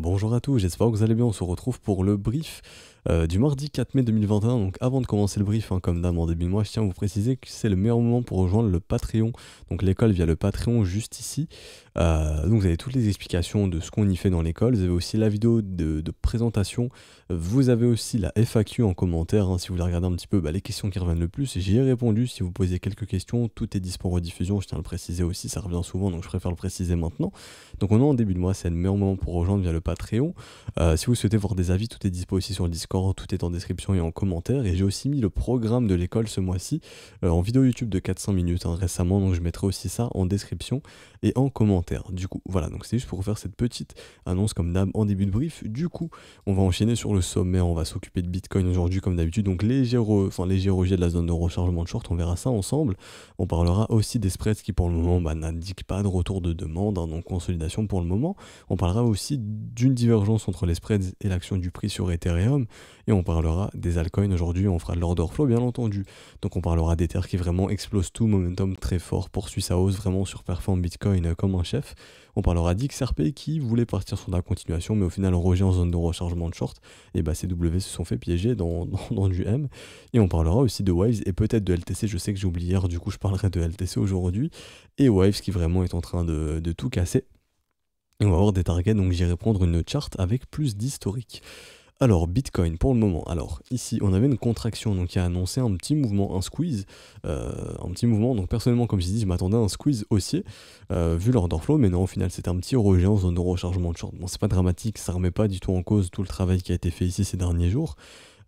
Bonjour à tous, j'espère que vous allez bien, on se retrouve pour le brief euh, du mardi 4 mai 2021. Donc avant de commencer le brief, hein, comme d'hab en début de mois, je tiens à vous préciser que c'est le meilleur moment pour rejoindre le Patreon, donc l'école via le Patreon juste ici. Euh, donc vous avez toutes les explications de ce qu'on y fait dans l'école, vous avez aussi la vidéo de, présentation, vous avez aussi la FAQ en commentaire, hein. si vous voulez regarder un petit peu bah, les questions qui reviennent le plus, j'y ai répondu, si vous posez quelques questions, tout est disponible en rediffusion, je tiens à le préciser aussi, ça revient souvent, donc je préfère le préciser maintenant. Donc on est en début de mois, c'est le meilleur moment pour rejoindre via le Patreon. Euh, si vous souhaitez voir des avis, tout est dispo aussi sur le Discord, tout est en description et en commentaire. Et j'ai aussi mis le programme de l'école ce mois-ci euh, en vidéo YouTube de 400 minutes hein, récemment, donc je mettrai aussi ça en description et en commentaire. Du coup, voilà, donc c'est juste pour faire cette petite annonce comme d'hab en début de brief. Du coup, on va enchaîner sur le sommet, on va s'occuper de Bitcoin aujourd'hui comme d'habitude, donc les enfin, léger rejet de la zone de rechargement de short, on verra ça ensemble. On parlera aussi des spreads qui pour le moment bah, n'indiquent pas de retour de demande, hein, donc consolidation pour le moment. On parlera aussi d'une divergence entre les spreads et l'action du prix sur Ethereum. Et on parlera des altcoins aujourd'hui, on fera de l'order flow bien entendu. Donc on parlera d'Ether qui vraiment explose tout, momentum très fort, poursuit sa hausse, vraiment surperforme Bitcoin comme un chef. On parlera d'XRP qui voulait partir sur la continuation, mais au final rejet en zone de rechargement de short. Et bah CW se sont fait piéger dans, du M. Et on parlera aussi de Wives et peut-être de LTC, je sais que j'ai oublié du coup je parlerai de LTC aujourd'hui. Et Wives qui vraiment est en train de, de tout casser on va avoir des targets, donc j'irai prendre une charte avec plus d'historique. Alors, Bitcoin, pour le moment, alors ici on avait une contraction donc qui a annoncé un petit mouvement, un squeeze, euh, un petit mouvement. Donc, personnellement, comme je dis, je m'attendais à un squeeze haussier euh, vu l'ordre flow, mais non, au final, c'était un petit rejet en zone de rechargement de short. Bon, c'est pas dramatique, ça remet pas du tout en cause tout le travail qui a été fait ici ces derniers jours.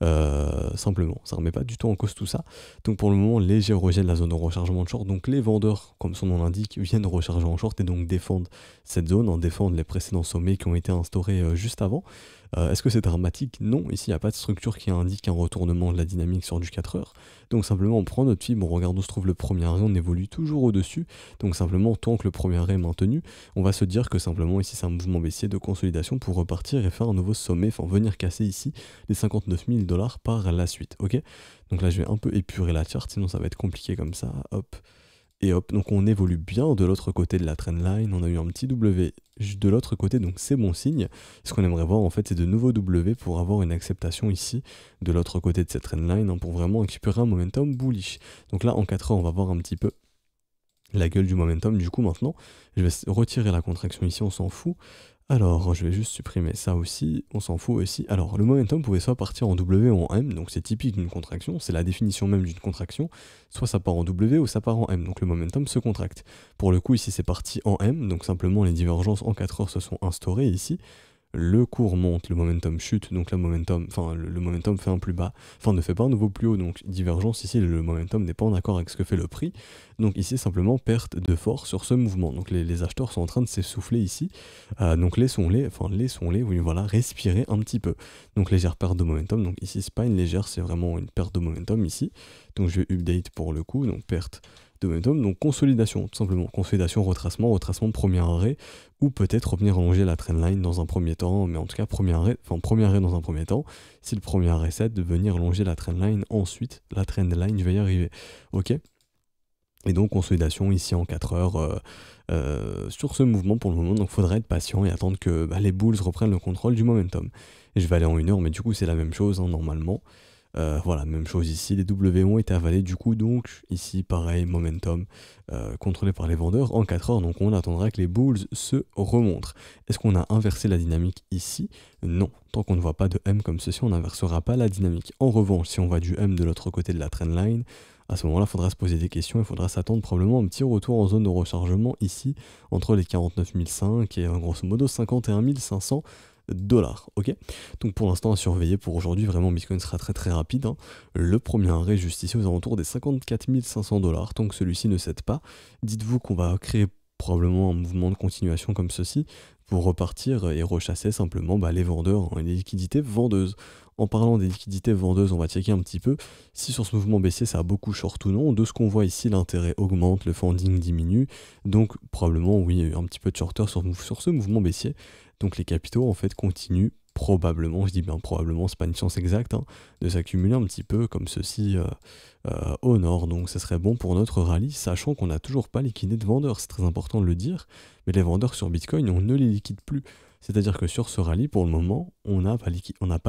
Euh, simplement, ça ne remet pas du tout en cause tout ça. Donc pour le moment, les rejet de la zone de rechargement de short. Donc les vendeurs, comme son nom l'indique, viennent recharger en short et donc défendent cette zone, en défendent les précédents sommets qui ont été instaurés euh, juste avant. Euh, est-ce que c'est dramatique Non, ici il n'y a pas de structure qui indique un retournement de la dynamique sur du 4 heures. Donc simplement on prend notre fibre, on regarde où se trouve le premier arrêt, on évolue toujours au-dessus. Donc simplement tant que le premier arrêt est maintenu, on va se dire que simplement ici c'est un mouvement baissier de consolidation pour repartir et faire un nouveau sommet, enfin venir casser ici les 59 000 dollars par la suite. Ok Donc là je vais un peu épurer la charte, sinon ça va être compliqué comme ça. Hop. Et hop, donc on évolue bien de l'autre côté de la trendline, on a eu un petit W de l'autre côté, donc c'est bon signe. Ce qu'on aimerait voir en fait, c'est de nouveaux W pour avoir une acceptation ici de l'autre côté de cette trendline, line, hein, pour vraiment récupérer un momentum bullish. Donc là, en 4 heures, on va voir un petit peu la gueule du momentum. Du coup, maintenant, je vais retirer la contraction ici, on s'en fout. Alors, je vais juste supprimer ça aussi, on s'en fout aussi. Alors, le momentum pouvait soit partir en W ou en M, donc c'est typique d'une contraction, c'est la définition même d'une contraction, soit ça part en W ou ça part en M, donc le momentum se contracte. Pour le coup, ici c'est parti en M, donc simplement les divergences en 4 heures se sont instaurées ici le cours monte, le momentum chute, donc momentum, enfin le, momentum fait un plus bas, enfin ne fait pas un nouveau plus haut, donc divergence ici, le momentum n'est pas en accord avec ce que fait le prix, donc ici simplement perte de force sur ce mouvement, donc les, acheteurs sont en train de s'essouffler ici, euh, donc laissons-les, enfin laissons-les, oui voilà, respirer un petit peu, donc légère perte de momentum, donc ici c'est pas une légère, c'est vraiment une perte de momentum ici, donc je vais update pour le coup, donc perte de momentum, donc consolidation, tout simplement. Consolidation, retracement, retracement, premier arrêt, ou peut-être revenir allonger la trend line dans un premier temps, mais en tout cas, premier arrêt, enfin, premier arrêt dans un premier temps. Si le premier arrêt c'est de venir allonger la trend line, ensuite, la trend line vais y arriver. Ok et donc consolidation ici en 4 heures euh, euh, sur ce mouvement pour le moment. Donc il faudrait être patient et attendre que bah, les bulls reprennent le contrôle du momentum. Et je vais aller en 1 heure, mais du coup c'est la même chose hein, normalement. Euh, voilà, même chose ici, les W ont été avalés du coup, donc ici pareil, momentum euh, contrôlé par les vendeurs en 4 heures, donc on attendra que les bulls se remontrent. Est-ce qu'on a inversé la dynamique ici Non, tant qu'on ne voit pas de M comme ceci, on n'inversera pas la dynamique. En revanche, si on voit du M de l'autre côté de la trendline, à ce moment-là, il faudra se poser des questions, il faudra s'attendre probablement à un petit retour en zone de rechargement ici, entre les 49 500 et grosso modo 51 500 dollars. Ok Donc pour l'instant à surveiller pour aujourd'hui, vraiment Bitcoin sera très très rapide. Hein. Le premier arrêt juste ici aux alentours des 54 500 dollars. Tant que celui-ci ne cède pas, dites-vous qu'on va créer probablement un mouvement de continuation comme ceci pour repartir et rechasser simplement bah, les vendeurs en hein, les liquidité vendeuse. En parlant des liquidités vendeuses, on va checker un petit peu si sur ce mouvement baissier ça a beaucoup short ou non. De ce qu'on voit ici, l'intérêt augmente, le funding diminue. Donc probablement oui, un petit peu de shorter sur, sur ce mouvement baissier. Donc les capitaux en fait continuent probablement, je dis bien probablement, c'est pas une chance exacte, hein, de s'accumuler un petit peu comme ceci euh, euh, au nord. Donc ce serait bon pour notre rallye, sachant qu'on n'a toujours pas liquidé de vendeurs, c'est très important de le dire, mais les vendeurs sur Bitcoin, on ne les liquide plus. C'est-à-dire que sur ce rallye, pour le moment, on n'a pas,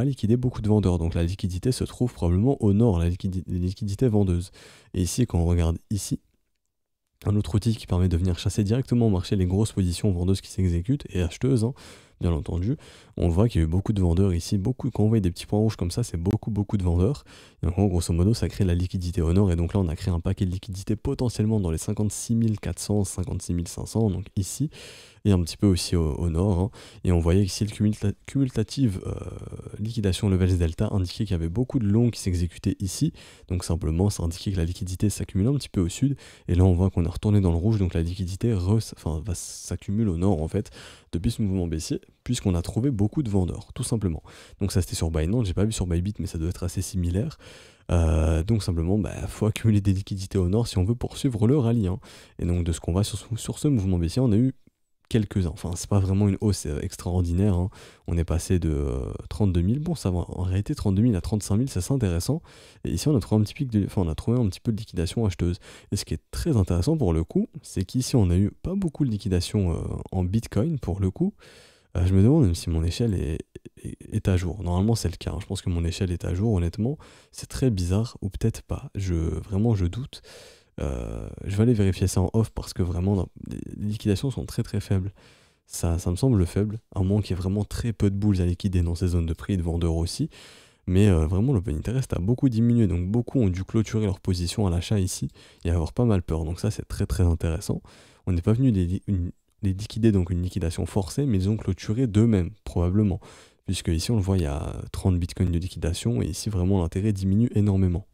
liquidé beaucoup de vendeurs. Donc la liquidité se trouve probablement au nord, la liquidité vendeuse. Et ici, quand on regarde ici, un autre outil qui permet de venir chasser directement au marché les grosses positions vendeuses qui s'exécutent et acheteuses, hein bien entendu. On voit qu'il y a eu beaucoup de vendeurs ici, beaucoup, quand on voit des petits points rouges comme ça, c'est beaucoup, beaucoup de vendeurs. donc, grosso modo, ça crée la liquidité au nord. Et donc là, on a créé un paquet de liquidité potentiellement dans les 56 400, 56 500, donc ici, et un petit peu aussi au, nord. Hein. Et on voyait ici le cumulatif cumulative euh, liquidation levels delta indiquait qu'il y avait beaucoup de longs qui s'exécutaient ici. Donc simplement, ça indiquait que la liquidité s'accumulait un petit peu au sud. Et là, on voit qu'on est retourné dans le rouge, donc la liquidité s'accumule au nord en fait depuis ce mouvement baissier puisqu'on a trouvé beaucoup de vendeurs, tout simplement. Donc ça c'était sur Binance, j'ai pas vu sur Bybit, mais ça doit être assez similaire. Euh, donc simplement, il bah, faut accumuler des liquidités au nord si on veut poursuivre le rallye. Hein. Et donc de ce qu'on voit sur, ce mouvement baissier, on a eu quelques-uns. Enfin, c'est pas vraiment une hausse euh, extraordinaire. Hein. On est passé de 32 euh, 000. Bon, ça va. En réalité, 32 000 à 35 000, c'est intéressant. Et ici, on a trouvé un petit de, enfin, on a trouvé un petit peu de liquidation acheteuse. Et ce qui est très intéressant pour le coup, c'est qu'ici, on a eu pas beaucoup de liquidation en Bitcoin pour le coup. Euh, je me demande même si mon échelle est, à jour. Normalement, c'est le cas. Hein. Je pense que mon échelle est à jour, honnêtement. C'est très bizarre, ou peut-être pas. Je, vraiment, je doute. Euh, je vais aller vérifier ça en off parce que vraiment, les liquidations sont très très faibles. Ça, me semble faible, à moment qu'il y ait vraiment très peu de boules à liquider dans ces zones de prix et de vendeurs aussi. Mais euh, vraiment, l'open interest a beaucoup diminué, donc beaucoup ont dû clôturer leur position à l'achat ici et avoir pas mal peur. Donc ça, c'est très très intéressant. On n'est pas venu des... une, les liquider, donc une liquidation forcée, mais ils ont clôturé d'eux-mêmes, probablement. Puisque ici, on le voit, il y a 30 bitcoins de liquidation, et ici, vraiment, l'intérêt diminue énormément.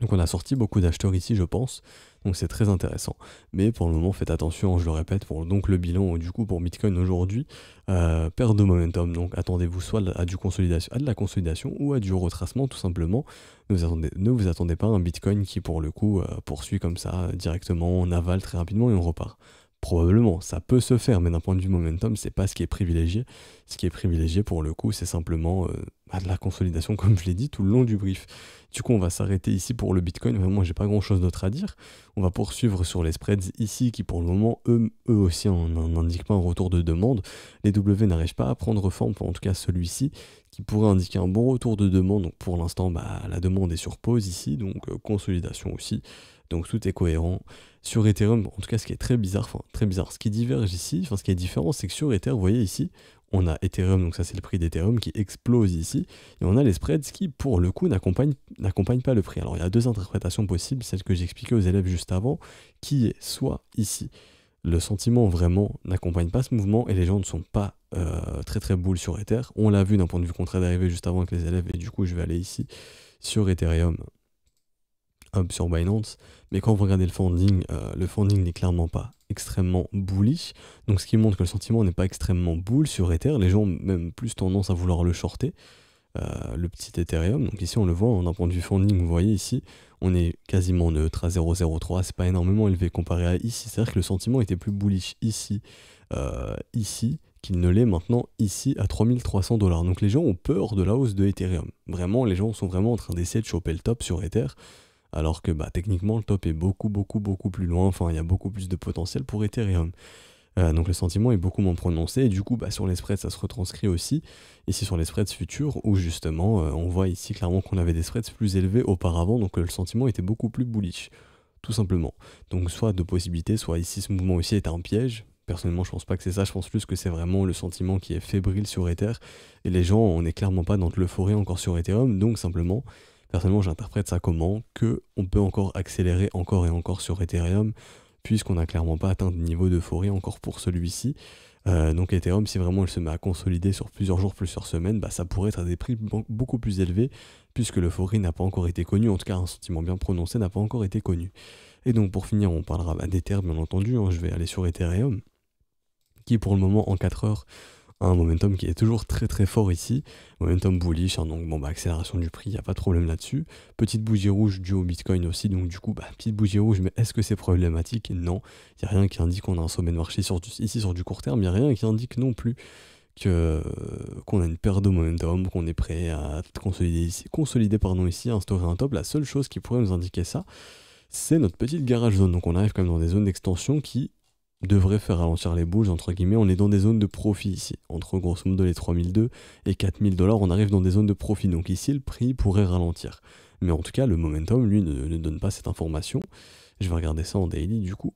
Donc on a sorti beaucoup d'acheteurs ici, je pense. Donc c'est très intéressant. Mais pour le moment, faites attention, je le répète, pour donc le bilan du coup pour Bitcoin aujourd'hui, euh, perte de momentum. Donc attendez-vous soit à, du consolidation, à de la consolidation ou à du retracement tout simplement. Ne vous attendez, pas à un Bitcoin qui pour le coup euh, poursuit comme ça euh, directement, on avale très rapidement et on repart. Probablement, ça peut se faire, mais d'un point de vue momentum, c'est pas ce qui est privilégié. Ce qui est privilégié pour le coup, c'est simplement euh, bah, de la consolidation, comme je l'ai dit, tout le long du brief. Du coup, on va s'arrêter ici pour le Bitcoin. Vraiment, j'ai pas grand chose d'autre à dire. On va poursuivre sur les spreads ici, qui pour le moment, eux, aussi, hein, n'indiquent pas un retour de demande. Les W n'arrivent pas à prendre forme, en tout cas celui-ci, qui pourrait indiquer un bon retour de demande. Donc pour l'instant, bah, la demande est sur pause ici, donc euh, consolidation aussi. Donc tout est cohérent. Sur Ethereum, en tout cas, ce qui est très bizarre, enfin très bizarre, ce qui diverge ici, enfin ce qui est différent, c'est que sur Ether, vous voyez ici, on a Ethereum, donc ça c'est le prix d'Ethereum qui explose ici, et on a les spreads qui, pour le coup, n'accompagnent pas le prix. Alors il y a deux interprétations possibles, celle que j'expliquais aux élèves juste avant, qui est soit ici, le sentiment vraiment n'accompagne pas ce mouvement et les gens ne sont pas euh, très très boules sur Ether. On l'a vu d'un point de vue contraire d'arrivée juste avant avec les élèves, et du coup je vais aller ici sur Ethereum sur Binance, mais quand vous regardez le funding, euh, le funding n'est clairement pas extrêmement bullish, donc ce qui montre que le sentiment n'est pas extrêmement bull sur Ether, les gens ont même plus tendance à vouloir le shorter, euh, le petit Ethereum, donc ici on le voit, hein, d'un point de vue funding, vous voyez ici, on est quasiment neutre à 0,03, c'est pas énormément élevé comparé à ici, c'est-à-dire que le sentiment était plus bullish ici, euh, ici, qu'il ne l'est maintenant ici à 3300 dollars. Donc les gens ont peur de la hausse de Ethereum. Vraiment, les gens sont vraiment en train d'essayer de choper le top sur Ether alors que bah, techniquement le top est beaucoup beaucoup beaucoup plus loin, enfin il y a beaucoup plus de potentiel pour Ethereum. Euh, donc le sentiment est beaucoup moins prononcé et du coup bah, sur les spreads ça se retranscrit aussi ici sur les spreads futurs où justement euh, on voit ici clairement qu'on avait des spreads plus élevés auparavant donc euh, le sentiment était beaucoup plus bullish tout simplement donc soit deux possibilités soit ici ce mouvement aussi est un piège personnellement je pense pas que c'est ça je pense plus que c'est vraiment le sentiment qui est fébrile sur Ethereum. et les gens on n'est clairement pas dans l'euphorie encore sur Ethereum donc simplement Personnellement, j'interprète ça comment que on peut encore accélérer encore et encore sur Ethereum, puisqu'on n'a clairement pas atteint de niveau d'euphorie encore pour celui-ci. Euh, donc Ethereum, si vraiment elle se met à consolider sur plusieurs jours, plusieurs semaines, bah, ça pourrait être à des prix beaucoup plus élevés, puisque l'euphorie n'a pas encore été connu, en tout cas un sentiment bien prononcé n'a pas encore été connu. Et donc pour finir, on parlera des bah, d'Ether, bien entendu, hein, je vais aller sur Ethereum, qui pour le moment en 4 heures un momentum qui est toujours très très fort ici, momentum bullish, hein, donc bon bah accélération du prix, il n'y a pas de problème là-dessus. Petite bougie rouge due au Bitcoin aussi, donc du coup bah, petite bougie rouge, mais est-ce que c'est problématique Non, il n'y a rien qui indique qu'on a un sommet de marché sur ici sur du court terme, il n'y a rien qui indique non plus que qu'on a une perte de momentum, qu'on est prêt à consolider ici, consolider pardon ici, à instaurer un top. La seule chose qui pourrait nous indiquer ça, c'est notre petite garage zone. Donc on arrive quand même dans des zones d'extension qui devrait faire ralentir les bouges, entre guillemets, on est dans des zones de profit ici. Entre grosso modo les 3002 et 4000 dollars, on arrive dans des zones de profit. Donc ici, le prix pourrait ralentir. Mais en tout cas, le momentum, lui, ne, ne donne pas cette information. Je vais regarder ça en daily, du coup.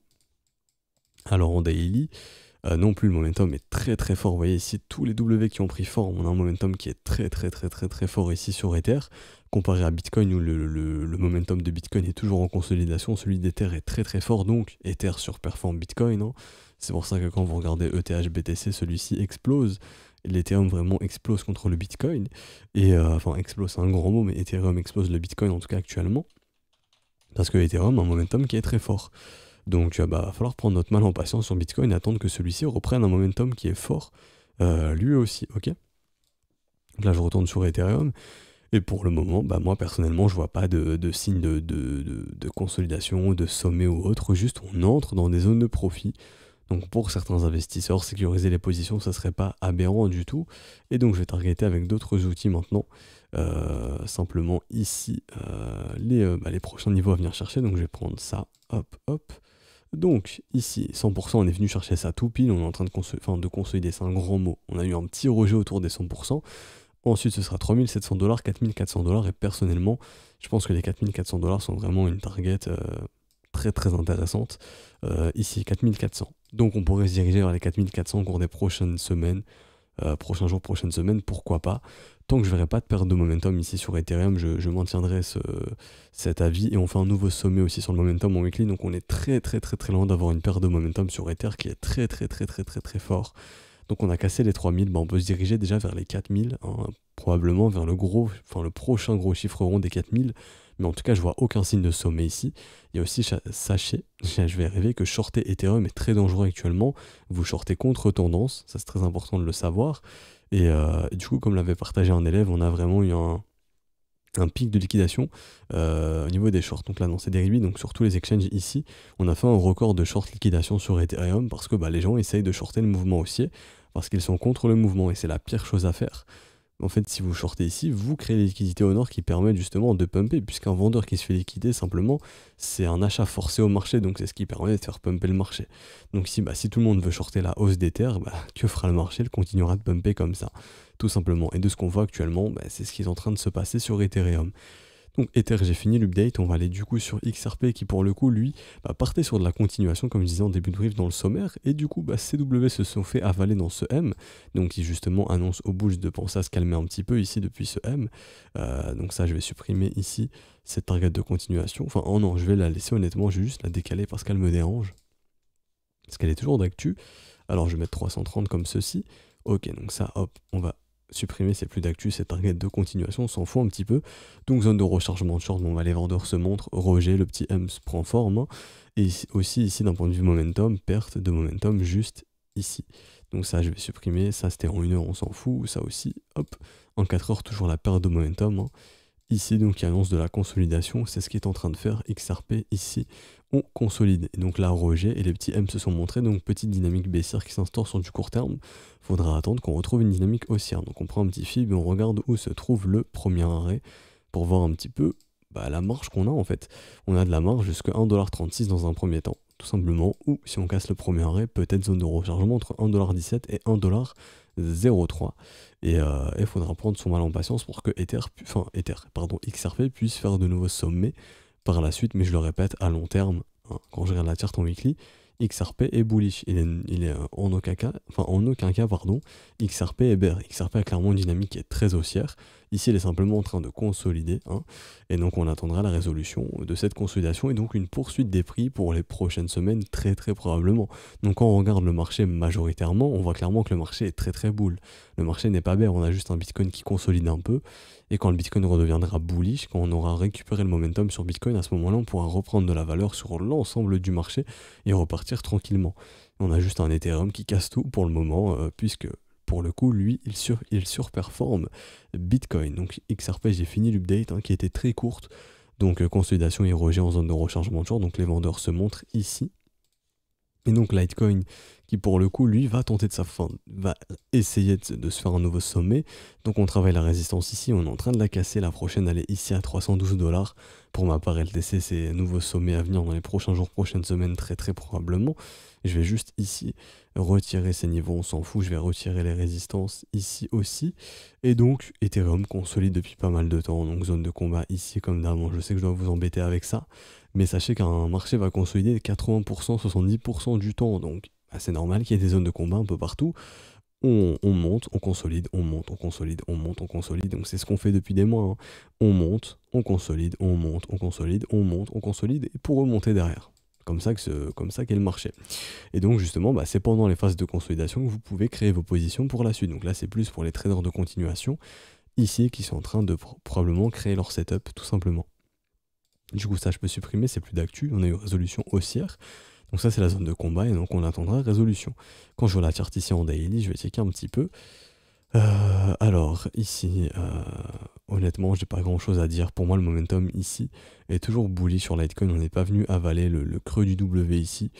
Alors en daily, euh, non plus, le momentum est très très fort. Vous voyez ici, tous les W qui ont pris forme, on a un momentum qui est très très très très très fort ici sur Ether, comparé à Bitcoin où le, momentum de Bitcoin est toujours en consolidation, celui d'Ether est très très fort, donc Ether surperforme Bitcoin. Hein. C'est pour ça que quand vous regardez ETH BTC, celui-ci explose. L'Ethereum vraiment explose contre le Bitcoin. Et euh, enfin, explose, c'est un gros mot, mais Ethereum explose le Bitcoin en tout cas actuellement. Parce que Ethereum a un momentum qui est très fort. Donc, euh, bah, va falloir prendre notre mal en patience sur Bitcoin et attendre que celui-ci reprenne un momentum qui est fort, euh, lui aussi, ok là, je retourne sur Ethereum. Et pour le moment, bah, moi, personnellement, je vois pas de, signe de, de, de, consolidation, de sommet ou autre. Juste, on entre dans des zones de profit donc pour certains investisseurs, sécuriser les positions, ça ne serait pas aberrant du tout. Et donc je vais targeter avec d'autres outils maintenant. Euh, simplement ici euh, les, euh, bah, les, prochains niveaux à venir chercher. Donc je vais prendre ça, hop, hop. Donc ici, 100%, on est venu chercher ça tout pile, on est en train de, consolider, enfin, de consolider, c'est un grand mot. On a eu un petit rejet autour des 100%. Ensuite, ce sera 3700 dollars, 4400 dollars. Et personnellement, je pense que les 4400 dollars sont vraiment une target très très intéressante. ici, 4400. Donc on pourrait se diriger vers les 4400 au cours des prochaines semaines, euh, prochains jours, prochaines semaines, pourquoi pas. Tant que je ne verrai pas de perte de momentum ici sur Ethereum, je, je maintiendrai ce, cet avis et on fait un nouveau sommet aussi sur le momentum en weekly. Donc on est très très très très loin d'avoir une perte de momentum sur Ether qui est très très très très très très fort. Donc on a cassé les 3000, bah, on peut se diriger déjà vers les 4000, hein, probablement vers le gros, enfin le prochain gros chiffre rond des 4000. Mais en tout cas, je vois aucun signe de sommet ici. Il y a aussi, sachez, je vais rêver que shorter Ethereum est très dangereux actuellement. Vous shortez contre tendance, ça c'est très important de le savoir. Et, euh, du coup, comme l'avait partagé un élève, on a vraiment eu un, pic de liquidation euh, au niveau des shorts. Donc là, dans ces dérivés, donc sur tous les exchanges ici, on a fait un record de short liquidation sur Ethereum parce que bah, les gens essayent de shorter le mouvement haussier parce qu'ils sont contre le mouvement et c'est la pire chose à faire. En fait, si vous shortez ici, vous créez des liquidités au nord qui permettent justement de pumper, puisqu'un vendeur qui se fait liquider, simplement, c'est un achat forcé au marché, donc c'est ce qui permet de faire pumper le marché. Donc si, bah, si tout le monde veut shorter la hausse des terres, bah, que fera le marché Il continuera de pumper comme ça, tout simplement. Et de ce qu'on voit actuellement, bah, c'est ce qui est en train de se passer sur Ethereum. Donc Ether, j'ai fini l'update, on va aller du coup sur XRP qui pour le coup, lui, bah, partait sur de la continuation comme je disais en début de brief dans le sommaire, et du coup bah, CW se sont fait avaler dans ce M, donc qui justement annonce au bulls de penser à se calmer un petit peu ici depuis ce M, euh, donc ça je vais supprimer ici cette target de continuation, enfin oh non je vais la laisser honnêtement, je vais juste la décaler parce qu'elle me dérange, parce qu'elle est toujours d'actu, alors je vais mettre 330 comme ceci, ok donc ça hop on va supprimer c'est plus d'actu, c'est target de continuation, on s'en fout un petit peu. Donc zone de rechargement de short, bon, bah, les vendeurs se montrent, rejet, le petit M se prend forme. Et aussi ici d'un point de vue momentum, perte de momentum juste ici. Donc ça je vais supprimer, ça c'était en 1 heure on s'en fout, ça aussi, hop, en 4 heures toujours la perte de momentum. Hein. Ici donc il annonce de la consolidation, c'est ce qui est en train de faire XRP ici on consolide, Et donc là, Roger et les petits M se sont montrés, donc petite dynamique baissière qui s'instaure sur du court terme. Faudra attendre qu'on retrouve une dynamique haussière. Donc on prend un petit fib et on regarde où se trouve le premier arrêt pour voir un petit peu bah, la marge qu'on a en fait. On a de la marge jusqu'à 1,36$ dans un premier temps, tout simplement. Ou si on casse le premier arrêt, peut-être zone de rechargement entre 1,17$ et 1,03$. Et il euh, faudra prendre son mal en patience pour que Ether, enfin Ether, pardon, XRP puisse faire de nouveaux sommets par la suite, mais je le répète, à long terme, hein, quand je regarde la charte en weekly, XRP est bullish. Il est, euh, en, aucun cas, enfin, en aucun cas, pardon, XRP est bear. XRP a clairement une dynamique qui est très haussière. Ici, il est simplement en train de consolider. Hein. et donc, on attendra la résolution de cette consolidation et donc une poursuite des prix pour les prochaines semaines, très très probablement. Donc, quand on regarde le marché majoritairement, on voit clairement que le marché est très très bull. Le marché n'est pas bear, on a juste un Bitcoin qui consolide un peu. Et quand le Bitcoin redeviendra bullish, quand on aura récupéré le momentum sur Bitcoin, à ce moment-là, on pourra reprendre de la valeur sur l'ensemble du marché et repartir tranquillement. On a juste un Ethereum qui casse tout pour le moment, euh, puisque pour le coup, lui, il, sur, il surperforme Bitcoin. Donc XRP, j'ai fini l'update hein, qui était très courte. Donc euh, consolidation et rejet en zone de rechargement de jour. Donc les vendeurs se montrent ici. Et donc Litecoin, qui pour le coup, lui, va tenter de sa va essayer de, se faire un nouveau sommet. Donc on travaille la résistance ici, on est en train de la casser. La prochaine, elle est ici à 312 dollars. Pour ma part, LTC, c'est nouveau sommet à venir dans les prochains jours, prochaines semaines, très très probablement. Je vais juste ici retirer ces niveaux, on s'en fout, je vais retirer les résistances ici aussi. Et donc Ethereum consolide depuis pas mal de temps, donc zone de combat ici comme d'avant, je sais que je dois vous embêter avec ça, mais sachez qu'un marché va consolider 80%, 70% du temps, donc bah, c'est normal qu'il y ait des zones de combat un peu partout. On, monte, on consolide, on monte, on consolide, on monte, on consolide. Donc c'est ce qu'on fait depuis des mois. Hein. On monte, on consolide, on monte, on consolide, on monte, on consolide, et pour remonter derrière comme ça que comme ça qu'est le marché. Et donc justement, bah, c'est pendant les phases de consolidation que vous pouvez créer vos positions pour la suite. Donc là, c'est plus pour les traders de continuation ici qui sont en train de probablement créer leur setup tout simplement. Du coup, ça, je peux supprimer, c'est plus d'actu. On a eu résolution haussière. Donc ça, c'est la zone de combat et donc on attendra résolution. Quand je vois la charte ici en daily, je vais checker un petit peu. Euh, alors, ici, euh, honnêtement, j'ai pas grand chose à dire. Pour moi, le momentum ici est toujours bully sur Litecoin. On n'est pas venu avaler le creux du W ici.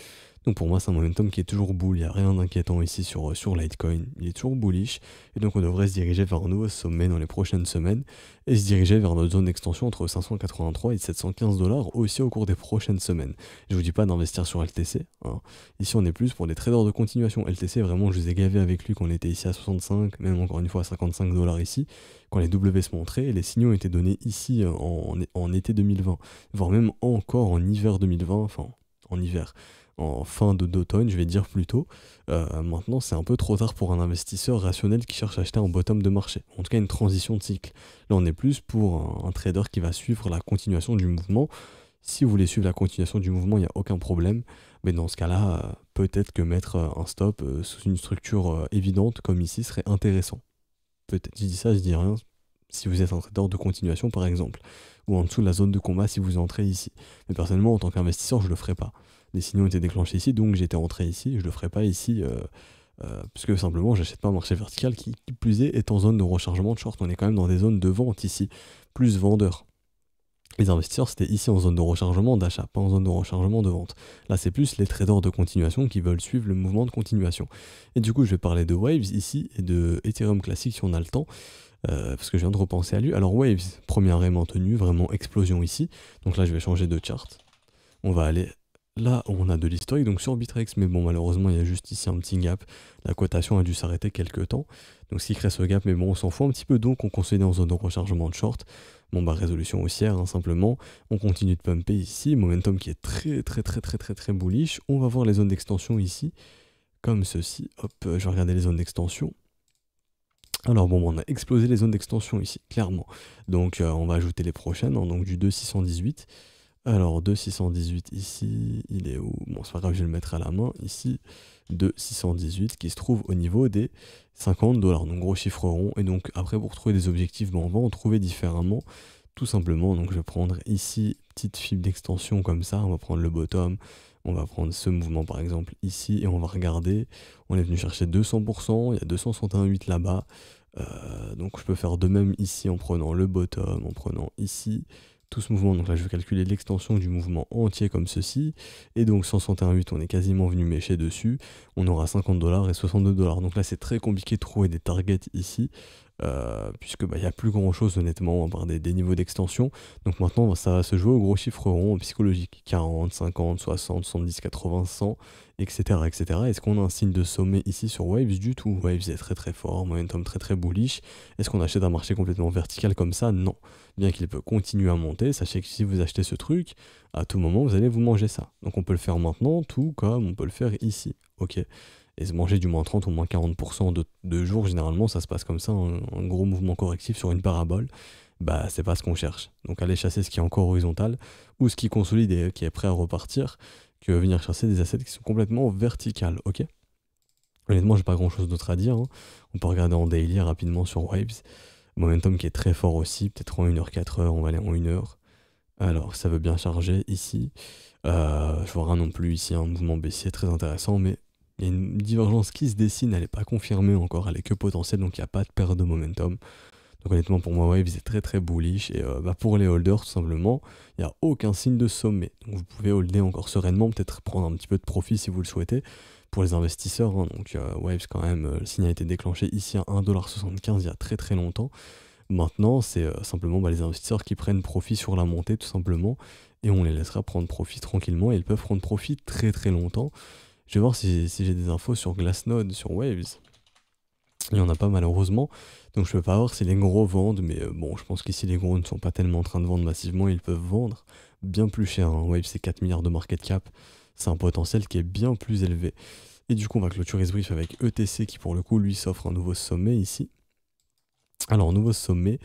Donc pour moi, c'est un momentum qui est toujours boule, il n'y a rien d'inquiétant ici sur, euh, sur Litecoin, il est toujours bullish, et donc on devrait se diriger vers un nouveau sommet dans les prochaines semaines, et se diriger vers notre zone d'extension entre 583 et 715 dollars aussi au cours des prochaines semaines. Je ne vous dis pas d'investir sur LTC, hein. ici on est plus pour des traders de continuation, LTC vraiment je vous ai gavé avec lui quand on était ici à 65, même encore une fois à 55 dollars ici, quand les W se montraient, les signaux étaient donnés ici euh, en, en été 2020, voire même encore en hiver 2020, enfin en hiver en fin d'automne, je vais dire plutôt. Euh, maintenant, c'est un peu trop tard pour un investisseur rationnel qui cherche à acheter en bottom de marché. En tout cas, une transition de cycle. Là, on est plus pour un, trader qui va suivre la continuation du mouvement. Si vous voulez suivre la continuation du mouvement, il n'y a aucun problème. Mais dans ce cas-là, euh, peut-être que mettre euh, un stop sous une structure évidente comme ici serait intéressant. Peut-être, je dis ça, je dis rien. Si vous êtes un trader de continuation, par exemple, ou en dessous de la zone de combat si vous entrez ici. Mais personnellement, en tant qu'investisseur, je ne le ferai pas des signaux étaient déclenchés ici, donc j'étais rentré ici, je le ferai pas ici, euh, euh, puisque simplement j'achète pas un marché vertical qui, plus est, est en zone de rechargement de short. On est quand même dans des zones de vente ici, plus vendeurs. Les investisseurs, c'était ici en zone de rechargement d'achat, pas en zone de rechargement de vente. Là, c'est plus les traders de continuation qui veulent suivre le mouvement de continuation. Et du coup, je vais parler de Waves ici et de Ethereum classique si on a le temps. Euh, parce que je viens de repenser à lui. Alors Waves, première arrêt maintenue, vraiment explosion ici. Donc là, je vais changer de chart. On va aller là on a de l'historique, donc sur Bitrex, mais bon, malheureusement, il y a juste ici un petit gap. La cotation a dû s'arrêter quelques temps. Donc, ce qui crée ce gap, mais bon, on s'en fout un petit peu. Donc, on conseille en zone de rechargement de short. Bon, bah, résolution haussière, hein, simplement. On continue de pumper ici. Momentum qui est très, très, très, très, très, très bullish. On va voir les zones d'extension ici, comme ceci. Hop, je vais regarder les zones d'extension. Alors bon, on a explosé les zones d'extension ici, clairement. Donc euh, on va ajouter les prochaines, hein, donc du 2618. Alors, 2618 ici, il est où Bon, c'est pas grave, je vais le mettre à la main ici. 2618 qui se trouve au niveau des 50 dollars. Donc, gros chiffre rond. Et donc, après, pour trouver des objectifs, ben, on va en trouver différemment. Tout simplement, donc je vais prendre ici, petite fibre d'extension comme ça. On va prendre le bottom. On va prendre ce mouvement par exemple ici et on va regarder. On est venu chercher 200%, il y a 261,8 là-bas. Euh, donc je peux faire de même ici en prenant le bottom, en prenant ici tout ce mouvement. Donc là, je vais calculer l'extension du mouvement entier comme ceci. Et donc 161,8, on est quasiment venu mécher dessus. On aura 50 dollars et 62 dollars. Donc là, c'est très compliqué de trouver des targets ici. Euh, puisque bah, il n'y a plus grand chose honnêtement, à part des, des niveaux d'extension. Donc maintenant bah, ça va se jouer aux gros chiffres ronds psychologiques 40, 50, 60, 70, 80, 100, etc. etc. Est-ce qu'on a un signe de sommet ici sur Waves du tout Waves est très très fort, momentum très très bullish. Est-ce qu'on achète un marché complètement vertical comme ça Non. Bien qu'il peut continuer à monter, sachez que si vous achetez ce truc, à tout moment vous allez vous manger ça. Donc on peut le faire maintenant, tout comme on peut le faire ici. Ok et se manger du moins 30 ou moins 40% de, jour, jours, généralement ça se passe comme ça, un, gros mouvement correctif sur une parabole, bah c'est pas ce qu'on cherche. Donc aller chasser ce qui est encore horizontal ou ce qui consolide et qui est prêt à repartir, que venir chasser des assets qui sont complètement verticales, ok Honnêtement, j'ai pas grand chose d'autre à dire. Hein. On peut regarder en daily rapidement sur Waves. Momentum qui est très fort aussi, peut-être en 1h, 4h, on va aller en 1h. Alors, ça veut bien charger ici. Euh, je vois rien non plus ici, un mouvement baissier très intéressant, mais il y a une divergence qui se dessine, elle n'est pas confirmée encore, elle est que potentielle, donc il n'y a pas de perte de momentum. Donc honnêtement, pour moi, Waves est très très bullish. Et euh, bah, pour les holders, tout simplement, il n'y a aucun signe de sommet. Donc vous pouvez holder encore sereinement, peut-être prendre un petit peu de profit si vous le souhaitez. Pour les investisseurs, hein. donc euh, Waves quand même, euh, le signe a été déclenché ici à 1,75$ il y a très très longtemps. Maintenant, c'est simplement bah, les investisseurs qui prennent profit sur la montée, tout simplement. Et on les laissera prendre profit tranquillement. Et ils peuvent prendre profit très très longtemps. Je vais voir si, j'ai des infos sur Glassnode, sur Waves. Il n'y en a pas malheureusement. Donc je peux pas voir si les gros vendent, mais euh, bon, je pense qu'ici les gros ne sont pas tellement en train de vendre massivement, ils peuvent vendre bien plus cher. Hein. Waves c'est 4 milliards de market cap, c'est un potentiel qui est bien plus élevé. Et du coup on va clôturer ce brief avec ETC qui pour le coup lui s'offre un nouveau sommet ici. Alors nouveau sommet,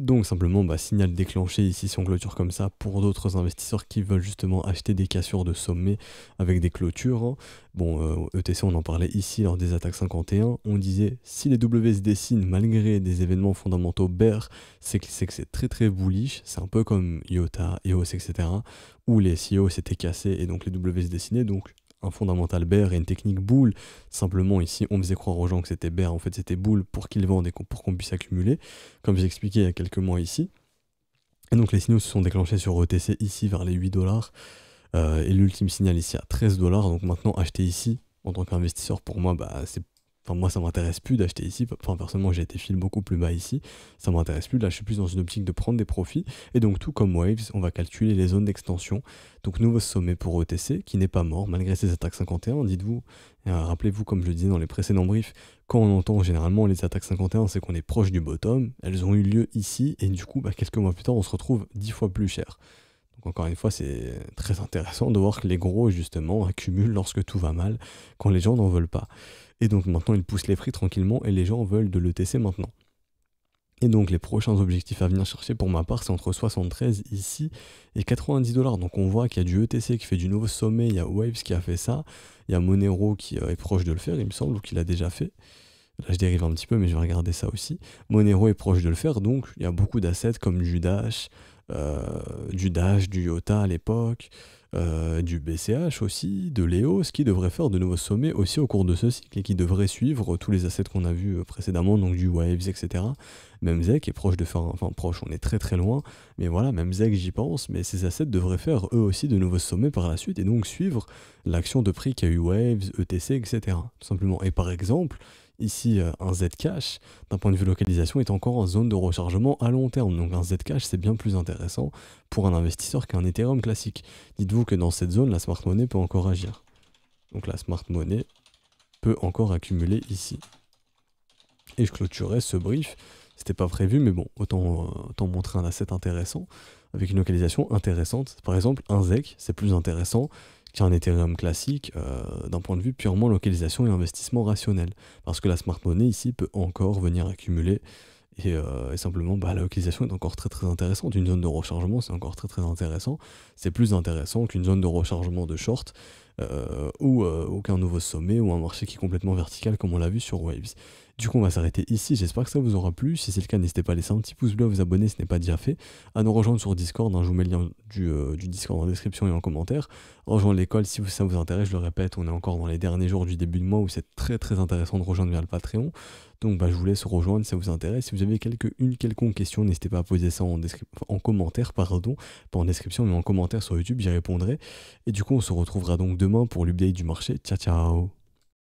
donc simplement, bah, signal déclenché ici si on clôture comme ça pour d'autres investisseurs qui veulent justement acheter des cassures de sommet avec des clôtures. Hein. Bon, ETC, euh, e on en parlait ici lors des attaques 51. On disait si les W se dessinent malgré des événements fondamentaux bear, c'est que c'est très très bullish. C'est un peu comme IOTA, EOS, etc. où les CEO s'étaient cassés et donc les W se dessinaient. Donc un fondamental bear et une technique boule. Simplement, ici, on faisait croire aux gens que c'était bear, en fait, c'était boule pour qu'ils vendent et pour qu'on puisse accumuler, comme j'ai expliqué il y a quelques mois ici. Et donc, les signaux se sont déclenchés sur ETC ici vers les 8 dollars euh, et l'ultime signal ici à 13 dollars. Donc, maintenant, acheter ici en tant qu'investisseur, pour moi, bah, c'est moi, ça m'intéresse plus d'acheter ici. Enfin, personnellement, j'ai été fil beaucoup plus bas ici. Ça m'intéresse plus. Là, je suis plus dans une optique de prendre des profits. Et donc, tout comme Waves, on va calculer les zones d'extension. Donc, nouveau sommet pour ETC qui n'est pas mort malgré ses attaques 51. Dites-vous, euh, rappelez-vous, comme je le disais dans les précédents briefs, quand on entend généralement les attaques 51, c'est qu'on est proche du bottom. Elles ont eu lieu ici. Et du coup, bah, quelques mois plus tard, on se retrouve 10 fois plus cher. Donc encore une fois, c'est très intéressant de voir que les gros, justement, accumulent lorsque tout va mal, quand les gens n'en veulent pas. Et donc maintenant, il pousse les prix tranquillement et les gens veulent de l'ETC maintenant. Et donc les prochains objectifs à venir chercher pour ma part, c'est entre 73 ici et 90 dollars. Donc on voit qu'il y a du ETC qui fait du nouveau sommet, il y a Waves qui a fait ça, il y a Monero qui euh, est proche de le faire, il me semble, ou qui l'a déjà fait. Là, je dérive un petit peu, mais je vais regarder ça aussi. Monero est proche de le faire, donc il y a beaucoup d'assets comme euh, du Dash, du Dash, du à l'époque, euh, du BCH aussi, de ce qui devrait faire de nouveaux sommets aussi au cours de ce cycle et qui devrait suivre tous les assets qu'on a vus euh, précédemment, donc du Waves, etc. Même ZEC est proche de faire, enfin proche, on est très très loin, mais voilà, même ZEC j'y pense, mais ces assets devraient faire eux aussi de nouveaux sommets par la suite et donc suivre l'action de prix qu'a eu Waves, ETC, etc. Tout simplement. Et par exemple, Ici, euh, un Zcash, d'un point de vue localisation, est encore en zone de rechargement à long terme. Donc un Zcash, c'est bien plus intéressant pour un investisseur qu'un Ethereum classique. Dites-vous que dans cette zone, la smart money peut encore agir. Donc la smart money peut encore accumuler ici. Et je clôturerai ce brief. C'était pas prévu, mais bon, autant, euh, autant montrer un asset intéressant, avec une localisation intéressante. Par exemple, un ZEC, c'est plus intéressant un Ethereum classique euh, d'un point de vue purement localisation et investissement rationnel. Parce que la smart money ici peut encore venir accumuler. Et, euh, simplement, bah, la localisation est encore très très intéressante. Une zone de rechargement, c'est encore très très intéressant. C'est plus intéressant qu'une zone de rechargement de short euh, ou aucun nouveau sommet ou un marché qui est complètement vertical comme on l'a vu sur Waves. Du coup, on va s'arrêter ici. J'espère que ça vous aura plu. Si c'est le cas, n'hésitez pas à laisser un petit pouce bleu, à vous abonner si ce n'est pas déjà fait, à nous rejoindre sur Discord. Hein. je vous mets le lien euh, du, Discord en description et en commentaire. Rejoindre l'école si ça vous intéresse. Je le répète, on est encore dans les derniers jours du début de mois où c'est très très intéressant de rejoindre via le Patreon. Donc bah, je vous laisse rejoindre si ça vous intéresse. Si vous avez quelque, une quelconque question, n'hésitez pas à poser ça en, en commentaire, pardon, pas en description, mais en commentaire sur YouTube, j'y répondrai. Et du coup, on se retrouvera donc demain pour l'update du marché. Ciao, ciao